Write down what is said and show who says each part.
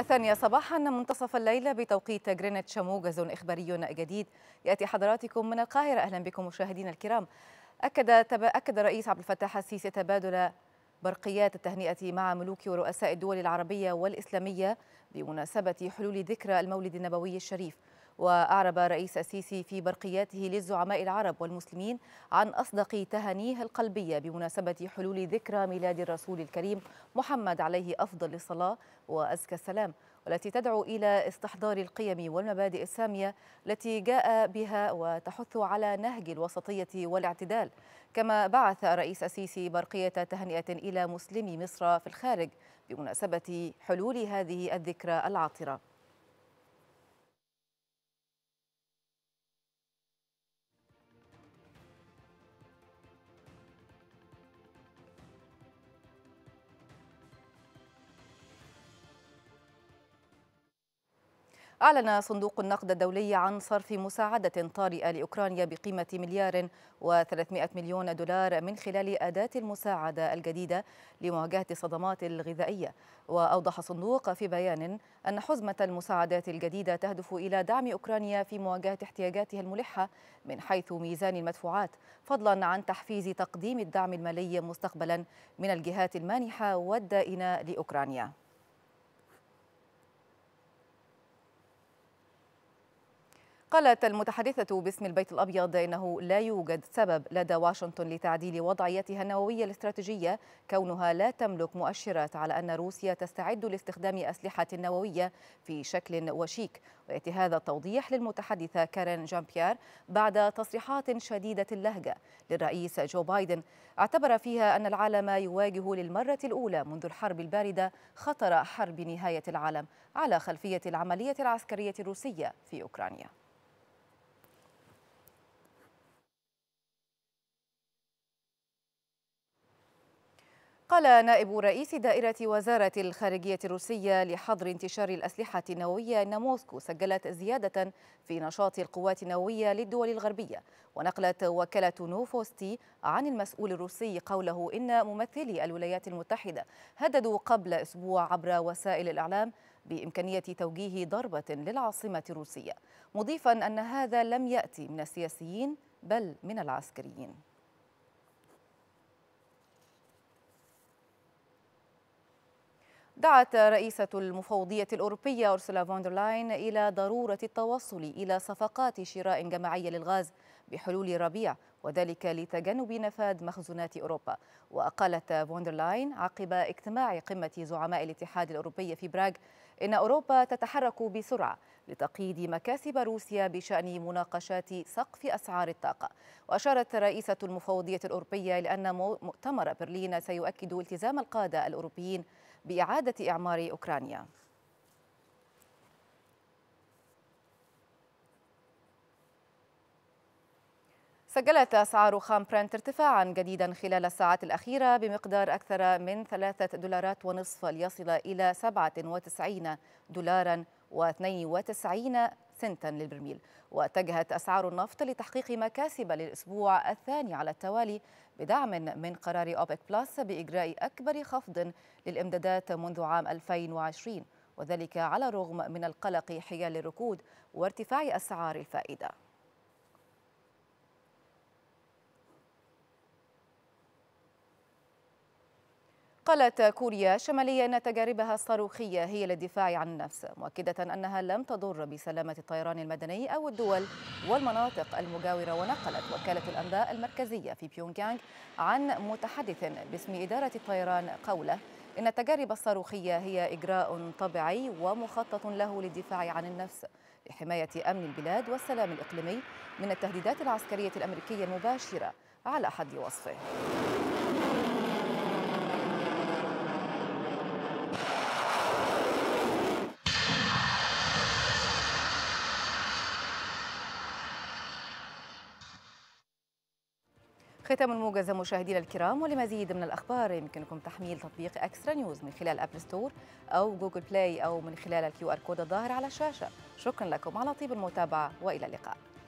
Speaker 1: الثانية صباحا منتصف الليلة بتوقيت جرينتش موجز إخباري جديد يأتي حضراتكم من القاهرة أهلا بكم مشاهدينا الكرام أكد, تب... أكد رئيس عبد الفتاح السيسي تبادل برقيات التهنئة مع ملوك ورؤساء الدول العربية والإسلامية بمناسبة حلول ذكرى المولد النبوي الشريف وأعرب رئيس السيسي في برقياته للزعماء العرب والمسلمين عن أصدق تهانيه القلبية بمناسبة حلول ذكرى ميلاد الرسول الكريم محمد عليه أفضل الصلاة وأزكى السلام والتي تدعو إلى استحضار القيم والمبادئ السامية التي جاء بها وتحث على نهج الوسطية والاعتدال كما بعث رئيس السيسي برقية تهنئة إلى مسلمي مصر في الخارج بمناسبة حلول هذه الذكرى العاطرة أعلن صندوق النقد الدولي عن صرف مساعدة طارئة لأوكرانيا بقيمة مليار و300 مليون دولار من خلال أداة المساعدة الجديدة لمواجهة الصدمات الغذائية وأوضح الصندوق في بيان أن حزمة المساعدات الجديدة تهدف إلى دعم أوكرانيا في مواجهة احتياجاتها الملحة من حيث ميزان المدفوعات فضلا عن تحفيز تقديم الدعم المالي مستقبلا من الجهات المانحة والدائنة لأوكرانيا قالت المتحدثة باسم البيت الأبيض إنه لا يوجد سبب لدى واشنطن لتعديل وضعيتها النووية الاستراتيجية كونها لا تملك مؤشرات على أن روسيا تستعد لاستخدام أسلحة نووية في شكل وشيك ويأتي هذا التوضيح للمتحدثة كارين جامبيار بعد تصريحات شديدة اللهجة للرئيس جو بايدن اعتبر فيها أن العالم يواجه للمرة الأولى منذ الحرب الباردة خطر حرب نهاية العالم على خلفية العملية العسكرية الروسية في أوكرانيا قال نائب رئيس دائرة وزارة الخارجية الروسية لحظر انتشار الأسلحة النووية أن موسكو سجلت زيادة في نشاط القوات النووية للدول الغربية ونقلت وكالة نوفوستي عن المسؤول الروسي قوله إن ممثلي الولايات المتحدة هددوا قبل أسبوع عبر وسائل الإعلام بإمكانية توجيه ضربة للعاصمة الروسية مضيفا أن هذا لم يأتي من السياسيين بل من العسكريين دعت رئيسة المفوضية الأوروبية أرسولا فوندرلاين إلى ضرورة التوصل إلى صفقات شراء جماعية للغاز بحلول الربيع وذلك لتجنب نفاذ مخزونات أوروبا وقالت فوندرلاين عقب اجتماع قمة زعماء الاتحاد الأوروبي في براغ إن أوروبا تتحرك بسرعة لتقييد مكاسب روسيا بشأن مناقشات سقف أسعار الطاقة وأشارت رئيسة المفوضية الأوروبية لأن مؤتمر برلين سيؤكد التزام القادة الأوروبيين بإعادة إعمار أوكرانيا سجلت أسعار خام برنت ارتفاعا جديدا خلال الساعات الأخيرة بمقدار أكثر من ثلاثة دولارات ونصف ليصل إلى 97 دولارا 92 سنتا للبرميل واتجهت أسعار النفط لتحقيق مكاسب للأسبوع الثاني على التوالي بدعم من قرار أوبك بلس بإجراء أكبر خفض للإمدادات منذ عام 2020 وذلك على الرغم من القلق حيال الركود وارتفاع أسعار الفائدة قالت كوريا الشمالية أن تجاربها الصاروخية هي للدفاع عن النفس مؤكدة أنها لم تضر بسلامة الطيران المدني أو الدول والمناطق المجاورة ونقلت وكالة الأنباء المركزية في بيونغيانغ عن متحدث باسم إدارة الطيران قوله إن التجارب الصاروخية هي إجراء طبيعي ومخطط له للدفاع عن النفس لحماية أمن البلاد والسلام الإقليمي من التهديدات العسكرية الأمريكية المباشرة على حد وصفه ختام الموجز مشاهدينا الكرام ولمزيد من الاخبار يمكنكم تحميل تطبيق اكسترا نيوز من خلال ابل ستور او جوجل بلاي او من خلال الكيو ار كود الظاهر على الشاشه شكرا لكم على طيب المتابعه والى اللقاء